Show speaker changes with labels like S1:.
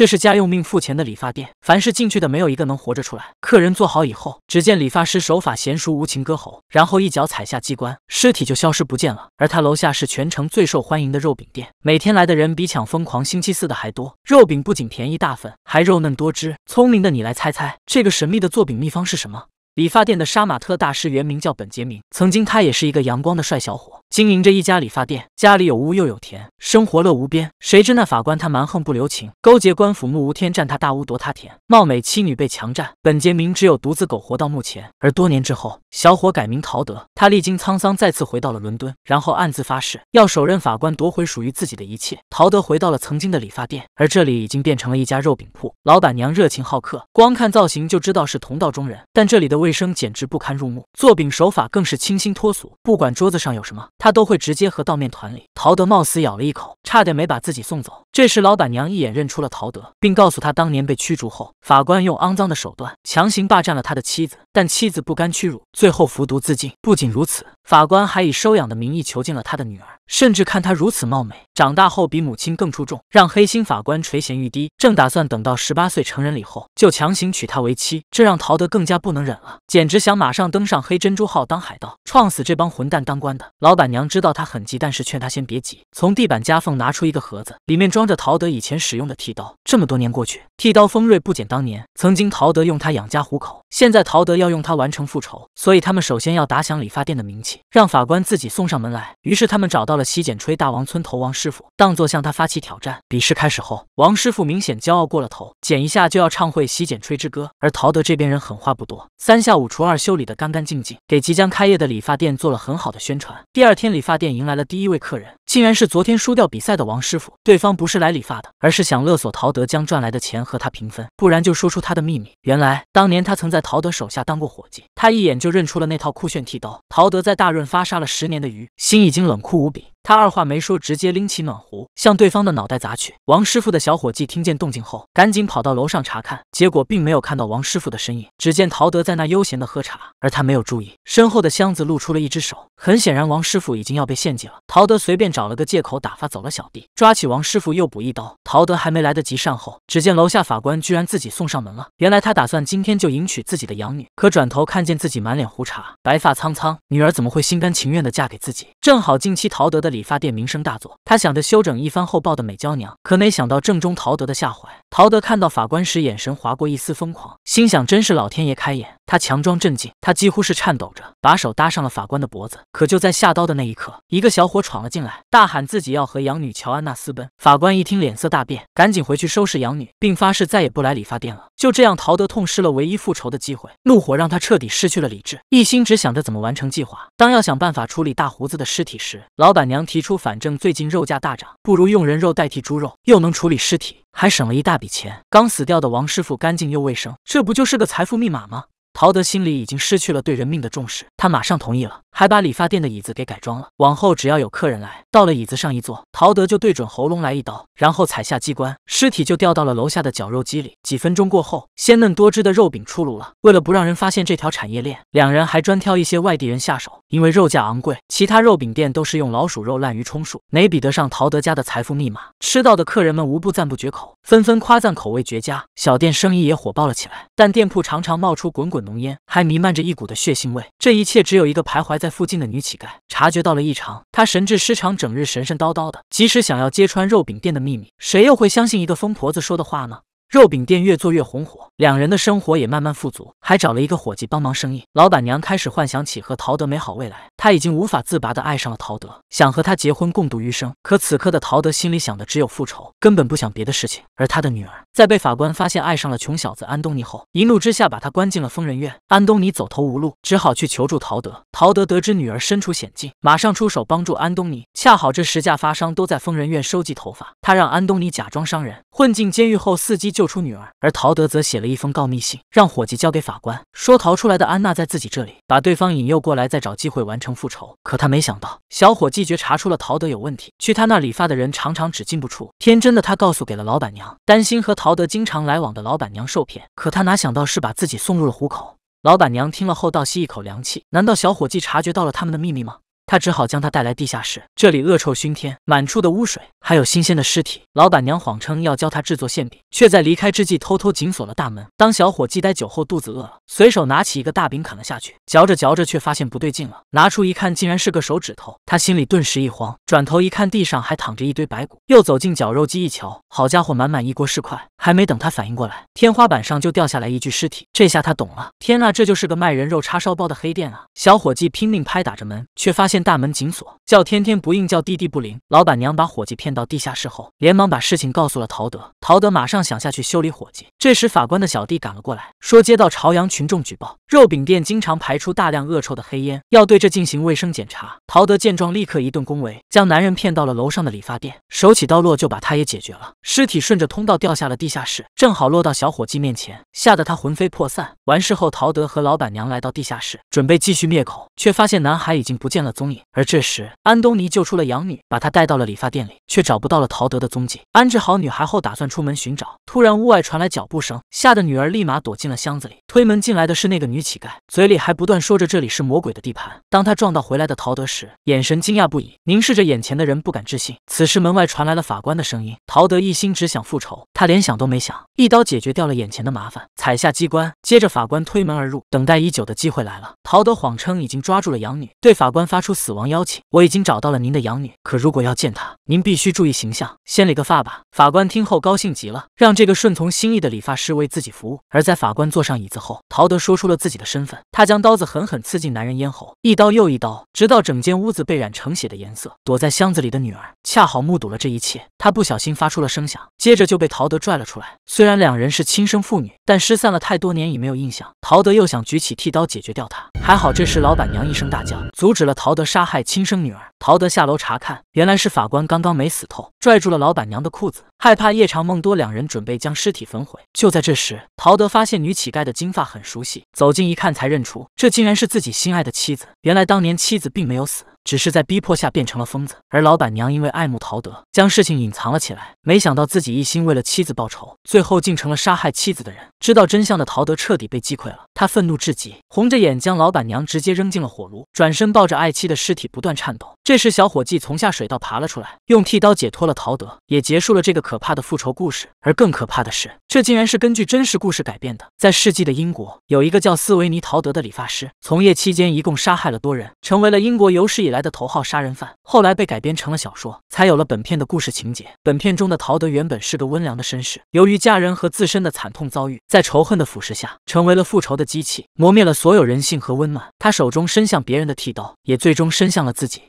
S1: 这是家用命付钱的理发店，凡是进去的没有一个能活着出来。客人做好以后，只见理发师手法娴熟，无情割喉，然后一脚踩下机关，尸体就消失不见了。而他楼下是全城最受欢迎的肉饼店，每天来的人比抢疯狂星期四的还多。肉饼不仅便宜大份，还肉嫩多汁。聪明的你来猜猜，这个神秘的做饼秘方是什么？理发店的杀马特大师原名叫本杰明，曾经他也是一个阳光的帅小伙，经营着一家理发店，家里有屋又有田，生活乐无边。谁知那法官他蛮横不留情，勾结官府目无天，占他大屋夺他田，貌美妻女被强占，本杰明只有独自苟活到目前。而多年之后，小伙改名陶德，他历经沧桑，再次回到了伦敦，然后暗自发誓要手刃法官，夺回属于自己的一切。陶德回到了曾经的理发店，而这里已经变成了一家肉饼铺，老板娘热情好客，光看造型就知道是同道中人，但这里的。卫生简直不堪入目，做饼手法更是清新脱俗。不管桌子上有什么，他都会直接和到面团里。陶德冒死咬了一口，差点没把自己送走。这时，老板娘一眼认出了陶德，并告诉他，当年被驱逐后，法官用肮脏的手段强行霸占了他的妻子，但妻子不甘屈辱，最后服毒自尽。不仅如此。法官还以收养的名义囚禁了他的女儿，甚至看他如此貌美，长大后比母亲更出众，让黑心法官垂涎欲滴。正打算等到十八岁成人礼后，就强行娶她为妻，这让陶德更加不能忍了，简直想马上登上黑珍珠号当海盗，撞死这帮混蛋当官的。老板娘知道他很急，但是劝他先别急。从地板夹缝拿出一个盒子，里面装着陶德以前使用的剃刀。这么多年过去，剃刀锋锐不减当年。曾经陶德用它养家糊口，现在陶德要用它完成复仇。所以他们首先要打响理发店的名气。让法官自己送上门来。于是他们找到了洗剪吹大王村头王师傅，当作向他发起挑战。比试开始后，王师傅明显骄傲过了头，剪一下就要唱会洗剪吹之歌。而陶德这边人狠话不多，三下五除二修理的干干净净，给即将开业的理发店做了很好的宣传。第二天，理发店迎来了第一位客人。竟然是昨天输掉比赛的王师傅。对方不是来理发的，而是想勒索陶德，将赚来的钱和他平分，不然就说出他的秘密。原来，当年他曾在陶德手下当过伙计，他一眼就认出了那套酷炫剃刀。陶德在大润发杀了十年的鱼，心已经冷酷无比。他二话没说，直接拎起暖壶向对方的脑袋砸去。王师傅的小伙计听见动静后，赶紧跑到楼上查看，结果并没有看到王师傅的身影。只见陶德在那悠闲的喝茶，而他没有注意身后的箱子露出了一只手。很显然，王师傅已经要被献祭了。陶德随便找了个借口打发走了小弟，抓起王师傅又补一刀。陶德还没来得及善后，只见楼下法官居然自己送上门了。原来他打算今天就迎娶自己的养女，可转头看见自己满脸胡茬、白发苍苍，女儿怎么会心甘情愿的嫁给自己？正好近期陶德的。理发店名声大作，他想着休整一番后报的美娇娘，可没想到正中陶德的下怀。陶德看到法官时，眼神划过一丝疯狂，心想真是老天爷开眼。他强装镇静，他几乎是颤抖着把手搭上了法官的脖子。可就在下刀的那一刻，一个小伙闯了进来，大喊自己要和养女乔安娜私奔。法官一听，脸色大变，赶紧回去收拾养女，并发誓再也不来理发店了。就这样，陶德痛失了唯一复仇的机会，怒火让他彻底失去了理智，一心只想着怎么完成计划。当要想办法处理大胡子的尸体时，老板娘。提出，反正最近肉价大涨，不如用人肉代替猪肉，又能处理尸体，还省了一大笔钱。刚死掉的王师傅干净又卫生，这不就是个财富密码吗？陶德心里已经失去了对人命的重视，他马上同意了，还把理发店的椅子给改装了。往后只要有客人来到了椅子上一坐，陶德就对准喉咙来一刀，然后踩下机关，尸体就掉到了楼下的绞肉机里。几分钟过后，鲜嫩多汁的肉饼出炉了。为了不让人发现这条产业链，两人还专挑一些外地人下手，因为肉价昂贵，其他肉饼店都是用老鼠肉滥竽充数，哪比得上陶德家的财富密码？吃到的客人们无不赞不绝口，纷纷夸赞口味绝佳，小店生意也火爆了起来。但店铺常常冒出滚滚。浓烟还弥漫着一股的血腥味，这一切只有一个徘徊在附近的女乞丐察觉到了异常。她神志失常，整日神神叨叨的。即使想要揭穿肉饼店的秘密，谁又会相信一个疯婆子说的话呢？肉饼店越做越红火，两人的生活也慢慢富足，还找了一个伙计帮忙生意。老板娘开始幻想起和陶德美好未来。他已经无法自拔地爱上了陶德，想和他结婚共度余生。可此刻的陶德心里想的只有复仇，根本不想别的事情。而他的女儿在被法官发现爱上了穷小子安东尼后，一怒之下把他关进了疯人院。安东尼走投无路，只好去求助陶德。陶德得知女儿身处险境，马上出手帮助安东尼。恰好这十架发商都在疯人院收集头发，他让安东尼假装伤人，混进监狱后伺机救出女儿。而陶德则写了一封告密信，让伙计交给法官，说逃出来的安娜在自己这里，把对方引诱过来，再找机会完成。复仇，可他没想到，小伙计觉查出了陶德有问题，去他那理发的人常常只进不出。天真的他告诉给了老板娘，担心和陶德经常来往的老板娘受骗。可他哪想到是把自己送入了虎口？老板娘听了后倒吸一口凉气，难道小伙计察觉到了他们的秘密吗？他只好将他带来地下室，这里恶臭熏天，满处的污水，还有新鲜的尸体。老板娘谎称要教他制作馅饼，却在离开之际偷偷紧锁了大门。当小伙计待酒后肚子饿了，随手拿起一个大饼啃了下去，嚼着嚼着却发现不对劲了，拿出一看竟然是个手指头。他心里顿时一慌，转头一看地上还躺着一堆白骨，又走进绞肉机一瞧，好家伙，满满一锅尸块。还没等他反应过来，天花板上就掉下来一具尸体。这下他懂了，天呐，这就是个卖人肉叉烧包的黑店啊！小伙计拼命拍打着门，却发现。大门紧锁，叫天天不应，叫地地不灵。老板娘把伙计骗到地下室后，连忙把事情告诉了陶德。陶德马上想下去修理伙计。这时法官的小弟赶了过来，说接到朝阳群众举报，肉饼店经常排出大量恶臭的黑烟，要对这进行卫生检查。陶德见状，立刻一顿恭维，将男人骗到了楼上的理发店，手起刀落就把他也解决了。尸体顺着通道掉下了地下室，正好落到小伙计面前，吓得他魂飞魄散。完事后，陶德和老板娘来到地下室，准备继续灭口，却发现男孩已经不见了踪。而这时，安东尼救出了养女，把她带到了理发店里，却找不到了陶德的踪迹。安置好女孩后，打算出门寻找，突然屋外传来脚步声，吓得女儿立马躲进了箱子里。推门进来的是那个女乞丐，嘴里还不断说着这里是魔鬼的地盘。当她撞到回来的陶德时，眼神惊讶不已，凝视着眼前的人，不敢置信。此时门外传来了法官的声音。陶德一心只想复仇，他连想都没想。一刀解决掉了眼前的麻烦，踩下机关，接着法官推门而入，等待已久的机会来了。陶德谎称已经抓住了养女，对法官发出死亡邀请：“我已经找到了您的养女，可如果要见她，您必须注意形象，先理个发吧。”法官听后高兴极了，让这个顺从心意的理发师为自己服务。而在法官坐上椅子后，陶德说出了自己的身份，他将刀子狠狠刺进男人咽喉，一刀又一刀，直到整间屋子被染成血的颜色。躲在箱子里的女儿恰好目睹了这一切，她不小心发出了声响，接着就被陶德拽了出来。虽然。然两人是亲生父女，但失散了太多年，已没有印象。陶德又想举起剃刀解决掉他，还好这时老板娘一声大叫，阻止了陶德杀害亲生女儿。陶德下楼查看，原来是法官刚刚没死透，拽住了老板娘的裤子，害怕夜长梦多，两人准备将尸体焚毁。就在这时，陶德发现女乞丐的金发很熟悉，走近一看才认出，这竟然是自己心爱的妻子。原来当年妻子并没有死。只是在逼迫下变成了疯子，而老板娘因为爱慕陶德，将事情隐藏了起来。没想到自己一心为了妻子报仇，最后竟成了杀害妻子的人。知道真相的陶德彻底被击溃了。他愤怒至极，红着眼将老板娘直接扔进了火炉，转身抱着爱妻的尸体不断颤抖。这时，小伙计从下水道爬了出来，用剃刀解脱了陶德，也结束了这个可怕的复仇故事。而更可怕的是，这竟然是根据真实故事改编的。在世纪的英国有一个叫斯维尼陶德的理发师，从业期间一共杀害了多人，成为了英国有史以来的头号杀人犯。后来被改编成了小说，才有了本片的故事情节。本片中的陶德原本是个温良的绅士，由于家人和自身的惨痛遭遇，在仇恨的腐蚀下，成为了复仇的。机器磨灭了所有人性和温暖，他手中伸向别人的剃刀，也最终伸向了自己。